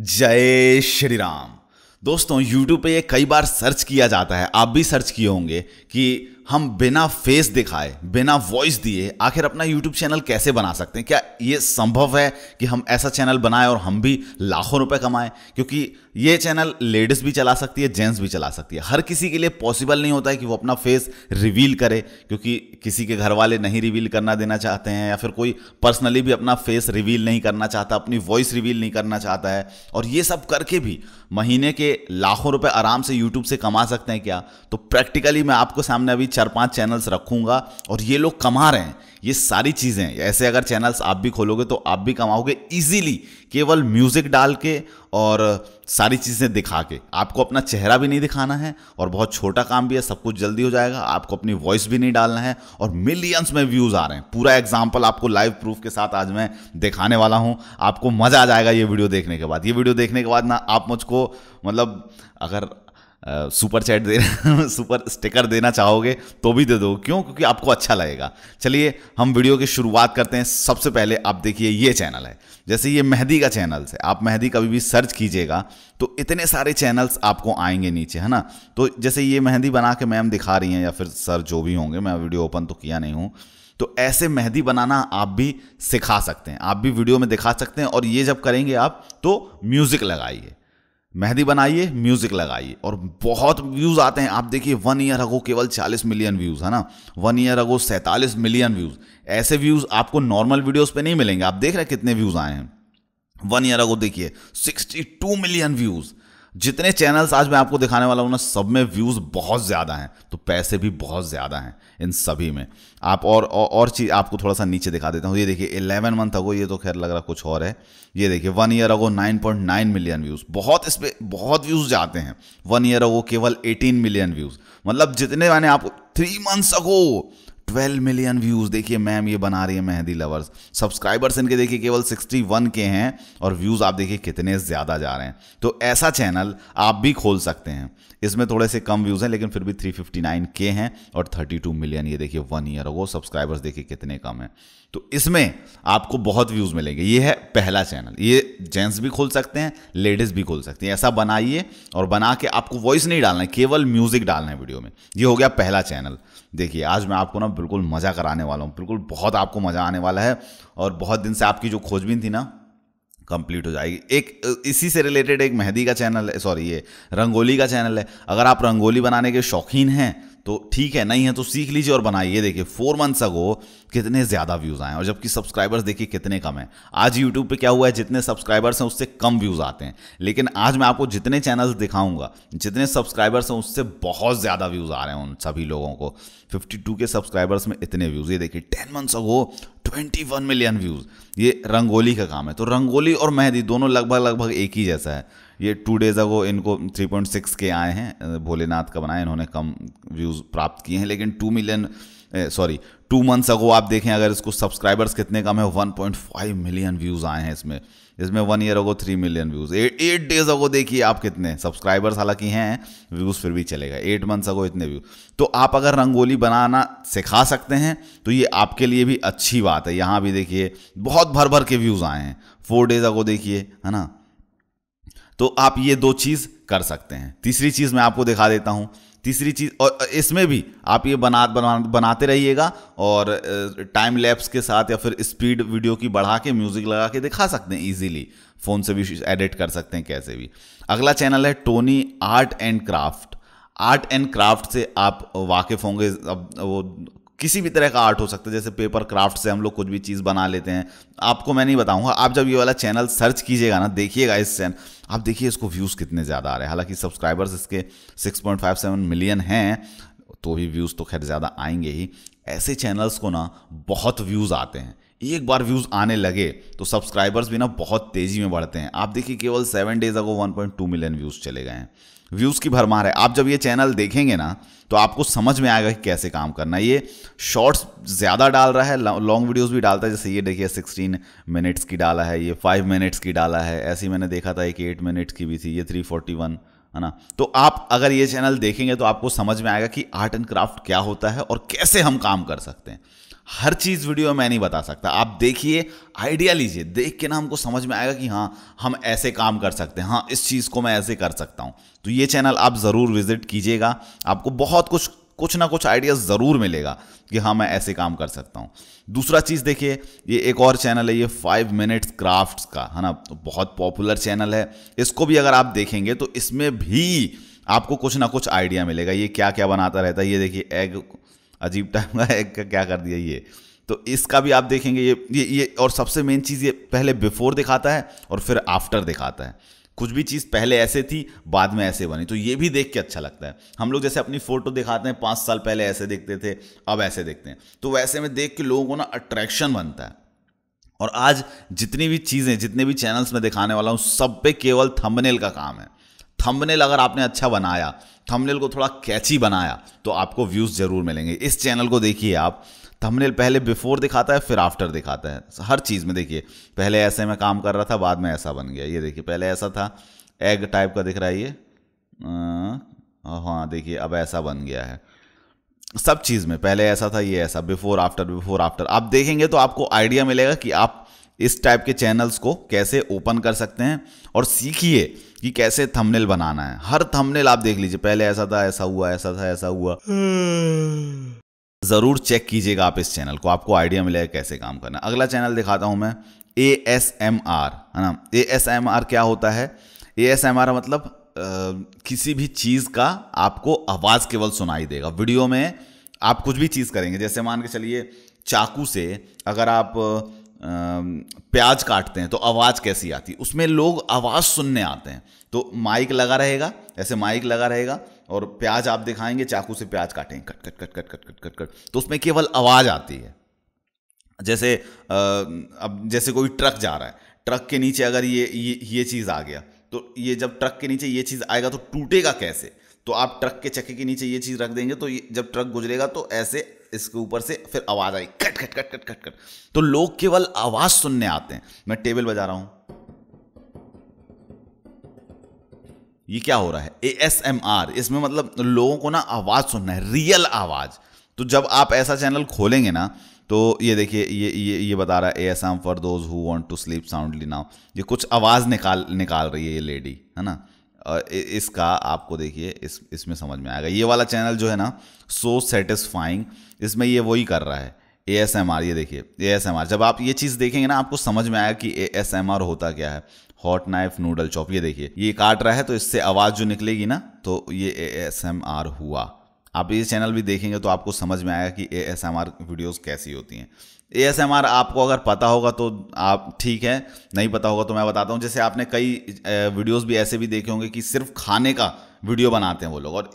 जय श्री राम दोस्तों YouTube पे ये कई बार सर्च किया जाता है आप भी सर्च किए होंगे कि हम बिना फेस दिखाए बिना वॉइस दिए आखिर अपना यूट्यूब चैनल कैसे बना सकते हैं क्या ये संभव है कि हम ऐसा चैनल बनाएं और हम भी लाखों रुपए कमाएं क्योंकि ये चैनल लेडीज़ भी चला सकती है जेंट्स भी चला सकती है हर किसी के लिए पॉसिबल नहीं होता है कि वो अपना फेस रिवील करे क्योंकि किसी के घर वाले नहीं रिवील करना देना चाहते हैं या फिर कोई पर्सनली भी अपना फेस रिवील नहीं करना चाहता अपनी वॉइस रिवील नहीं करना चाहता है और ये सब करके भी महीने के लाखों रुपये आराम से यूट्यूब से कमा सकते हैं क्या तो प्रैक्टिकली मैं आपको सामने अभी चार पांच चैनल्स रखूंगा और ये लोग कमा रहे हैं ये सारी चीज़ें ऐसे अगर चैनल्स आप भी खोलोगे तो आप भी कमाओगे इजीली केवल म्यूज़िक डाल के और सारी चीज़ें दिखा के आपको अपना चेहरा भी नहीं दिखाना है और बहुत छोटा काम भी है सब कुछ जल्दी हो जाएगा आपको अपनी वॉइस भी नहीं डालना है और मिलियंस में व्यूज़ आ रहे हैं पूरा एग्जाम्पल आपको लाइव प्रूफ के साथ आज मैं दिखाने वाला हूँ आपको मज़ा आ जाएगा ये वीडियो देखने के बाद ये वीडियो देखने के बाद ना आप मुझको मतलब अगर सुपर चैट देना सुपर स्टिकर देना चाहोगे तो भी दे दो क्यों क्योंकि आपको अच्छा लगेगा चलिए हम वीडियो की शुरुआत करते हैं सबसे पहले आप देखिए ये चैनल है जैसे ये मेहंदी का चैनल है आप मेहंदी कभी भी सर्च कीजिएगा तो इतने सारे चैनल्स आपको आएंगे नीचे है ना तो जैसे ये मेहंदी बना के मैम दिखा रही हैं या फिर सर जो भी होंगे मैं वीडियो ओपन तो किया नहीं हूँ तो ऐसे मेहंदी बनाना आप भी सिखा सकते हैं आप भी वीडियो में दिखा सकते हैं और ये जब करेंगे आप तो म्यूज़िक लगाइए मेहंदी बनाइए म्यूजिक लगाइए और बहुत व्यूज आते हैं आप देखिए वन ईयर अगो केवल 40 मिलियन व्यूज है ना वन ईयर अगो सैतालीस मिलियन व्यूज ऐसे व्यूज आपको नॉर्मल वीडियोस पे नहीं मिलेंगे आप देख रहे हैं कितने व्यूज आए हैं वन ईयर अगो देखिए 62 मिलियन व्यूज़ जितने चैनल्स आज मैं आपको दिखाने वाला हूँ ना सब में व्यूज़ बहुत ज़्यादा हैं तो पैसे भी बहुत ज़्यादा हैं इन सभी में आप और और, और चीज़ आपको थोड़ा सा नीचे दिखा देता हूँ ये देखिए इलेवन मंथ अगो ये तो खैर लग रहा कुछ और है ये देखिए one year ago nine point nine million views बहुत इस पर बहुत व्यूज़ जाते हैं वन ईयर अगो केवल एटीन मिलियन व्यूज़ मतलब जितने मैंने आपको three months ago 12 million views देखिए मैम ये बना रही है मेहंदी लवर्स सब्सक्राइबर्स इनके देखिए केवल 61 के हैं और व्यूज आप देखिए कितने ज्यादा जा रहे हैं तो ऐसा चैनल आप भी खोल सकते हैं इसमें थोड़े से कम व्यूज हैं लेकिन फिर भी 359 के हैं और 32 मिलियन ये देखिए वन ईयर हो सब्सक्राइबर्स देखिए कितने कम हैं तो इसमें आपको बहुत व्यूज मिलेंगे ये है पहला चैनल ये जेंट्स भी खोल सकते हैं लेडीज भी खोल सकते हैं ऐसा बनाइए और बना के आपको वॉइस नहीं डालना है केवल म्यूजिक डालना है वीडियो में ये हो गया पहला चैनल देखिए आज मैं आपको ना बिल्कुल मज़ा कराने वाला हूँ बिल्कुल बहुत आपको मज़ा आने वाला है और बहुत दिन से आपकी जो खोजबीन थी ना कंप्लीट हो जाएगी एक इसी से रिलेटेड एक मेहंदी का चैनल है सॉरी ये रंगोली का चैनल है अगर आप रंगोली बनाने के शौकीन हैं तो ठीक है नहीं है तो सीख लीजिए और बनाइए देखिए फोर मंथ्स अगो कितने ज़्यादा व्यूज़ आए और जबकि सब्सक्राइबर्स देखिए कितने कम हैं आज यूट्यूब पे क्या हुआ है जितने सब्सक्राइबर्स हैं उससे कम व्यूज़ आते हैं लेकिन आज मैं आपको जितने चैनल्स दिखाऊंगा जितने सब्सक्राइबर्स हैं उससे बहुत ज़्यादा व्यूज़ आ रहे हैं उन सभी लोगों को फिफ्टी के सब्सक्राइबर्स में इतने व्यूज़ ये देखिए ten months ago twenty million views ये रंगोली का काम है तो रंगोली और मेहंदी दोनों लगभग लगभग एक ही जैसा है ये टू डेज़ अगो इनको 3.6 के आए हैं भोलेनाथ का बनाया इन्होंने कम व्यूज़ प्राप्त किए हैं लेकिन two million sorry two months ago आप देखें अगर इसको सब्सक्राइबर्स कितने कम है 1.5 मिलियन व्यूज़ आए हैं इसमें इसमें one year ago three million views eight eight days ago देखिए आप कितने सब्सक्राइबर्स हालांकि हैं व्यूज़ फिर भी चलेगा एट मंथ्स अगो इतने व्यू तो आप अगर रंगोली बनाना सिखा सकते हैं तो ये आपके लिए भी अच्छी बात है यहाँ भी देखिए बहुत भर भर के व्यूज़ आए हैं फोर डेज़ अगो देखिए है ना तो आप ये दो चीज़ कर सकते हैं तीसरी चीज़ मैं आपको दिखा देता हूँ तीसरी चीज़ और इसमें भी आप ये बना बना बनाते रहिएगा और टाइम लैप्स के साथ या फिर स्पीड वीडियो की बढ़ा के म्यूज़िक लगा के दिखा सकते हैं इजीली फ़ोन से भी एडिट कर सकते हैं कैसे भी अगला चैनल है Tony art and craft art and craft से आप वाकिफ़ होंगे अब वो किसी भी तरह का आर्ट हो सकता है जैसे पेपर क्राफ्ट से हम लोग कुछ भी चीज़ बना लेते हैं आपको मैं नहीं बताऊंगा आप जब ये वाला चैनल सर्च कीजिएगा ना देखिएगा इस चैनल आप देखिए इसको व्यूज़ कितने ज़्यादा आ रहे हैं हालांकि सब्सक्राइबर्स इसके 6.57 मिलियन हैं तो भी व्यूज़ तो खैर ज़्यादा आएंगे ही ऐसे चैनल्स को ना बहुत व्यूज़ आते हैं एक बार व्यूज़ आने लगे तो सब्सक्राइबर्स भी ना बहुत तेज़ी में बढ़ते हैं आप देखिए केवल seven days ago one point two million views चले गए हैं व्यूज़ की भरमार है आप जब ये चैनल देखेंगे ना तो आपको समझ में आएगा कि कैसे काम करना ये शॉर्ट्स ज़्यादा डाल रहा है लॉन्ग वीडियोस भी डालता है जैसे ये देखिए 16 मिनट्स की डाला है ये 5 मिनट्स की डाला है ऐसी मैंने देखा था एक 8 मिनट्स की भी थी ये 341 है ना तो आप अगर ये चैनल देखेंगे तो आपको समझ में आएगा कि आर्ट एंड क्राफ्ट क्या होता है और कैसे हम काम कर सकते हैं हर चीज़ वीडियो मैं नहीं बता सकता आप देखिए आइडिया लीजिए देख के ना हमको समझ में आएगा कि हाँ हम ऐसे काम कर सकते हैं हाँ इस चीज़ को मैं ऐसे कर सकता हूँ तो ये चैनल आप ज़रूर विजिट कीजिएगा आपको बहुत कुछ कुछ ना कुछ आइडिया ज़रूर मिलेगा कि हाँ मैं ऐसे काम कर सकता हूँ दूसरा चीज़ देखिए ये एक और चैनल है ये फाइव मिनट्स क्राफ्ट का है ना तो बहुत पॉपुलर चैनल है इसको भी अगर आप देखेंगे तो इसमें भी आपको कुछ ना कुछ आइडिया मिलेगा ये क्या क्या बनाता रहता है ये देखिए एग अजीब टाइम का है क्या कर दिया ये तो इसका भी आप देखेंगे ये ये ये और सबसे मेन चीज़ ये पहले बिफोर दिखाता है और फिर आफ्टर दिखाता है कुछ भी चीज़ पहले ऐसे थी बाद में ऐसे बनी तो ये भी देख के अच्छा लगता है हम लोग जैसे अपनी फ़ोटो दिखाते हैं पाँच साल पहले ऐसे देखते थे अब ऐसे देखते हैं तो वैसे में देख के लोगों को ना अट्रैक्शन बनता है और आज जितनी भी चीज़ें जितने भी चैनल्स में दिखाने वाला हूँ सब पे केवल थंबनेल का काम है थंबनेल अगर आपने अच्छा बनाया थंबनेल को थोड़ा कैची बनाया तो आपको व्यूज़ ज़रूर मिलेंगे इस चैनल को देखिए आप थंबनेल पहले बिफोर दिखाता है फिर आफ्टर दिखाता है हर चीज़ में देखिए पहले ऐसे में काम कर रहा था बाद में ऐसा बन गया ये देखिए पहले ऐसा था एग टाइप का दिख रहा है ये अं, हाँ देखिए अब ऐसा बन गया है सब चीज़ में पहले ऐसा था ये ऐसा बिफोर आफ्टर बिफोर आफ्टर आप देखेंगे तो आपको आइडिया मिलेगा कि आप इस टाइप के चैनल्स को कैसे ओपन कर सकते हैं और सीखिए कि कैसे थंबनेल बनाना है हर थंबनेल आप देख लीजिए पहले ऐसा था ऐसा हुआ ऐसा था ऐसा हुआ ज़रूर चेक कीजिएगा आप इस चैनल को आपको आइडिया मिलेगा कैसे काम करना अगला चैनल दिखाता हूं मैं ए एस एम आर है ना ए एस एम आर क्या होता है ए एस एम आर मतलब आ, किसी भी चीज़ का आपको आवाज़ केवल सुनाई देगा वीडियो में आप कुछ भी चीज़ करेंगे जैसे मान के चलिए चाकू से अगर आप प्याज काटते हैं तो आवाज़ कैसी आती है उसमें लोग आवाज़ सुनने आते हैं तो माइक लगा रहेगा ऐसे माइक लगा रहेगा और प्याज आप दिखाएंगे चाकू से प्याज काटेंगे cut cut cut cut cut cut cut cut तो उसमें केवल आवाज़ आती है जैसे अब जैसे कोई ट्रक जा रहा है ट्रक के नीचे अगर ये ये ये चीज़ आ गया तो ये जब ट्रक के नीचे ये चीज़ आएगा तो टूटेगा कैसे तो आप ट्रक के चक्के के नीचे ये चीज़ रख देंगे तो जब ट्रक गुजरेगा तो ऐसे इसके ऊपर से फिर आवाज़ आई cut cut cut cut cut cut तो लोग केवल आवाज़ सुनने आते हैं मैं टेबल बजा रहा हूं ये क्या हो रहा है ए एस एम आर इसमें मतलब लोगों को ना आवाज़ सुनना है रियल आवाज़ तो जब आप ऐसा चैनल खोलेंगे ना तो ये देखिए ये ये ये बता रहा है A S M for those who want to sleep soundly now ये कुछ आवाज़ निकाल निकाल रही है ये लेडी है ना इसका आपको देखिए इस इसमें समझ में आएगा ये वाला चैनल जो है ना सो सेटिस्फाइंग इसमें ये वही कर रहा है ए एस एम आर ये देखिए ए एस एम आर जब आप ये चीज़ देखेंगे ना आपको समझ में आएगा कि ए एस एम आर होता क्या है हॉट नाइफ नूडल चॉप ये देखिए ये काट रहा है तो इससे आवाज़ जो निकलेगी ना तो ये ए एस एम आर हुआ आप ये चैनल भी देखेंगे तो आपको समझ में आएगा कि A S M R videos कैसी होती हैं ए एस एम आर आपको अगर पता होगा तो आप ठीक है नहीं पता होगा तो मैं बताता हूँ जैसे आपने कई वीडियोज़ भी ऐसे भी देखे होंगे कि सिर्फ खाने का वीडियो बनाते हैं वो लोग और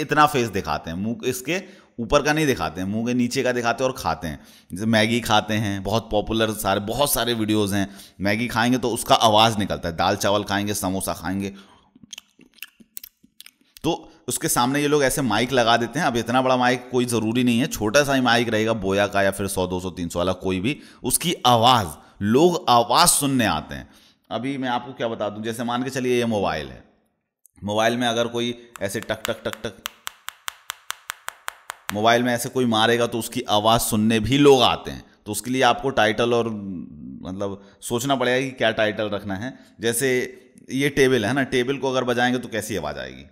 इतना फेस दिखाते हैं मुंह इसके ऊपर का नहीं दिखाते हैं मुंह के नीचे का दिखाते हैं और खाते हैं जैसे मैगी खाते हैं बहुत पॉपुलर सारे बहुत सारे वीडियोज़ हैं मैगी खाएंगे तो उसका आवाज़ निकलता है दाल चावल खाएंगे समोसा खाएंगे तो उसके सामने ये लोग ऐसे माइक लगा देते हैं अब इतना बड़ा माइक कोई ज़रूरी नहीं है छोटा सा ही माइक रहेगा बोया का या फिर सौ दो सौ तीन सौ वाला कोई भी उसकी आवाज़ लोग आवाज़ सुनने आते हैं अभी मैं आपको क्या बता दूं जैसे मान के चलिए ये मोबाइल है मोबाइल में अगर कोई ऐसे टक टक टक टक मोबाइल में ऐसे कोई मारेगा तो उसकी आवाज़ सुनने भी लोग आते हैं तो उसके लिए आपको टाइटल और मतलब सोचना पड़ेगा कि क्या टाइटल रखना है जैसे ये टेबल है ना टेबल को अगर बजाएंगे तो कैसी आवाज़ आएगी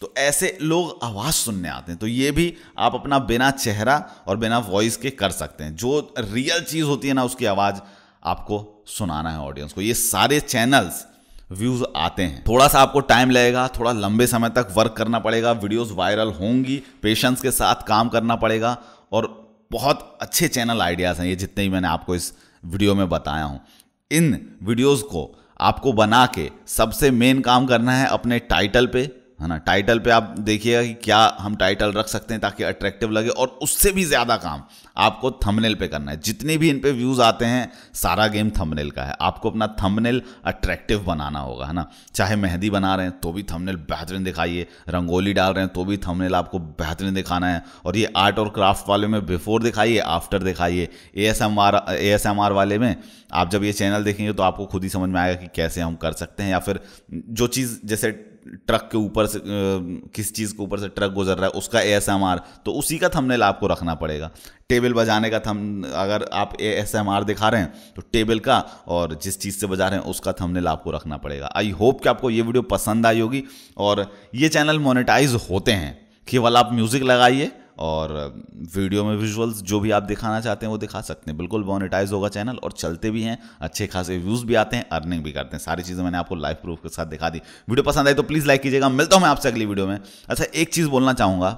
तो ऐसे लोग आवाज़ सुनने आते हैं तो ये भी आप अपना बिना चेहरा और बिना वॉइस के कर सकते हैं जो रियल चीज़ होती है ना उसकी आवाज़ आपको सुनाना है ऑडियंस को ये सारे चैनल्स व्यूज आते हैं थोड़ा सा आपको टाइम लगेगा थोड़ा लंबे समय तक वर्क करना पड़ेगा वीडियोस वायरल होंगी पेशेंस के साथ काम करना पड़ेगा और बहुत अच्छे चैनल आइडियाज़ हैं ये जितने भी मैंने आपको इस वीडियो में बताया हूँ इन वीडियोज़ को आपको बना के सबसे मेन काम करना है अपने टाइटल पे है ना टाइटल पे आप देखिएगा कि क्या हम टाइटल रख सकते हैं ताकि अट्रैक्टिव लगे और उससे भी ज़्यादा काम आपको थंबनेल पे करना है जितने भी इन पे व्यूज़ आते हैं सारा गेम थंबनेल का है आपको अपना थंबनेल अट्रैक्टिव बनाना होगा है ना चाहे मेहंदी बना रहे हैं तो भी थंबनेल बेहतरीन दिखाइए रंगोली डाल रहे हैं तो भी थंबनेल आपको बेहतरीन दिखाना है और ये आर्ट और क्राफ्ट वाले में बिफोर दिखाइए आफ्टर दिखाइए A S M R A S M R वाले में आप जब ये चैनल देखेंगे तो आपको खुद ही समझ में आएगा कि कैसे हम कर सकते हैं या फिर जो चीज़ जैसे ट्रक के ऊपर से किस चीज़ के ऊपर से ट्रक गुजर रहा है उसका ए एस एम आर तो उसी का थंबनेल आपको रखना पड़ेगा टेबल बजाने का थम अगर आप ए दिखा रहे हैं तो टेबल का और जिस चीज़ से बजा रहे हैं उसका थंबनेल आपको रखना पड़ेगा आई होप कि आपको ये वीडियो पसंद आई होगी और ये चैनल मोनेटाइज होते हैं केवल आप म्यूज़िक लगाइए और वीडियो में विजुअल्स जो भी आप दिखाना चाहते हैं वो दिखा सकते हैं बिल्कुल मोनिटाइज होगा चैनल और चलते भी हैं अच्छे खासे व्यूज़ भी आते हैं अर्निंग भी करते हैं सारी चीज़ें मैंने आपको लाइव प्रूफ के साथ दिखा दी वीडियो पसंद आई तो प्लीज़ लाइक कीजिएगा मिलता हूँ मैं आपसे अगली वीडियो में अच्छा एक चीज़ बोलना चाहूँगा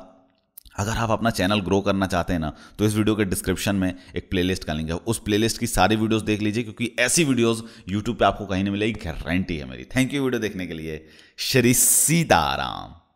अगर आप अपना चैनल ग्रो करना चाहते हैं ना तो इस वीडियो के डिस्क्रिप्शन में एक प्लेलिस्ट का लिंक है उस प्लेलिस्ट की सारी वीडियोस देख लीजिए क्योंकि ऐसी वीडियोस यूट्यूब पे आपको कहीं नहीं मिलेगी गारंटी है मेरी थैंक यू वीडियो देखने के लिए श्री सीताराम